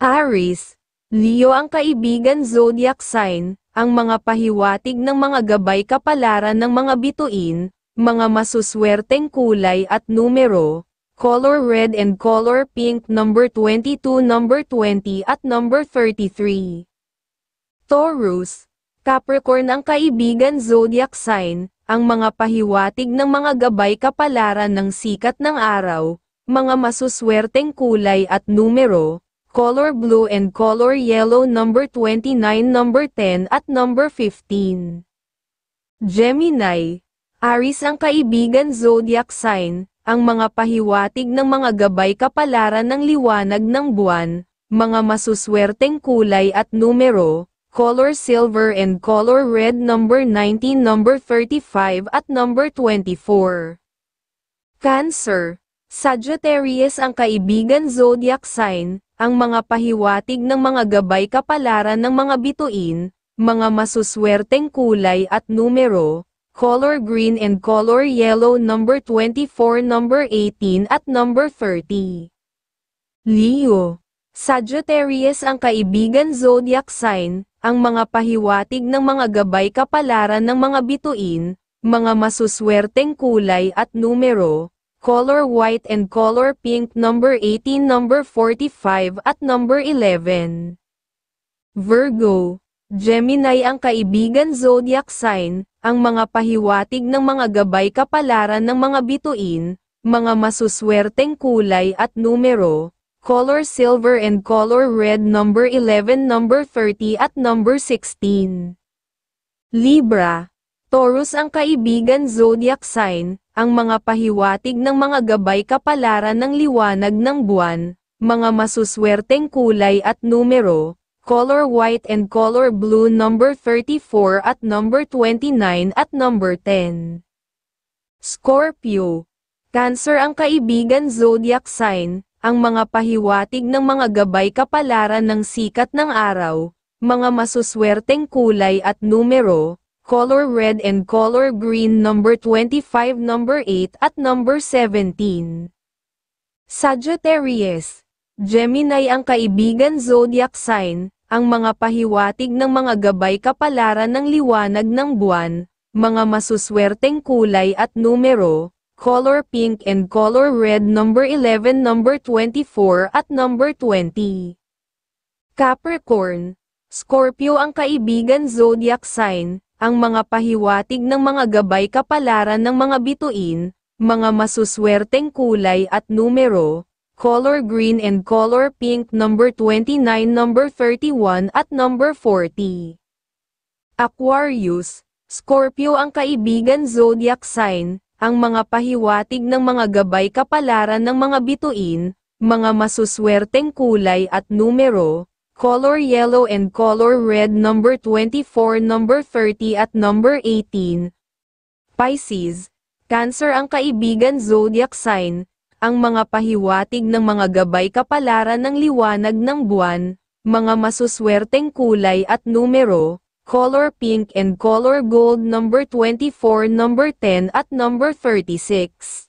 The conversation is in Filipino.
Aries, Leo ang kaibigan zodiac sign, ang mga pahiwatig ng mga gabay kapalaran ng mga bituin, mga masuswerteng kulay at numero, color red and color pink number 22, number 20 at number 33. Taurus, Capricorn ang kaibigan zodiac sign, ang mga pahiwatig ng mga gabay kapalaran ng sikat ng araw, mga masuswerteng kulay at numero, color blue and color yellow number 29, number 10 at number 15. Gemini, Aris ang kaibigan zodiac sign, ang mga pahiwatig ng mga gabay kapalaran ng liwanag ng buwan, mga masuswerteng kulay at numero, color silver and color red number 19 number 35 at number 24. Cancer, Sagittarius ang kaibigan zodiac sign, ang mga pahiwatig ng mga gabay kapalaran ng mga bituin, mga masuswerteng kulay at numero, color green and color yellow number 24 number 18 at number 30. Leo Sagittarius ang kaibigan zodiac sign, ang mga pahiwatig ng mga gabay kapalaran ng mga bituin, mga masuswerteng kulay at numero, color white and color pink number 18, number 45 at number 11. Virgo, Gemini ang kaibigan zodiac sign, ang mga pahiwatig ng mga gabay kapalaran ng mga bituin, mga masuswerteng kulay at numero, color silver and color red number 11, number 30 at number 16. Libra, Taurus ang kaibigan zodiac sign, ang mga pahiwatig ng mga gabay kapalaran ng liwanag ng buwan, mga masuswerteng kulay at numero, color white and color blue number 34 at number 29 at number 10. Scorpio. Cancer ang kaibigan zodiac sign, ang mga pahiwatig ng mga gabay kapalaran ng sikat ng araw, mga masuswerteng kulay at numero, color red and color green number 25, number 8 at number 17. Sagittarius, Gemini ang kaibigan zodiac sign, ang mga pahiwatig ng mga gabay kapalaran ng liwanag ng buwan, mga masuswerteng kulay at numero, color pink and color red number 11, number 24 at number 20. Capricorn, Scorpio ang kaibigan zodiac sign, ang mga pahiwatig ng mga gabay kapalaran ng mga bituin, mga masuswerteng kulay at numero, color green and color pink number 29, number 31 at number 40. Aquarius, Scorpio ang kaibigan zodiac sign, ang mga pahiwatig ng mga gabay kapalaran ng mga bituin, mga masuswerteng kulay at numero, color yellow and color red number 24, number 30 at number 18. Pisces, Cancer ang kaibigan zodiac sign, ang mga pahiwatig ng mga gabay kapalaran ng liwanag ng buwan, mga masuswerteng kulay at numero, color pink and color gold number 24, number 10 at number 36.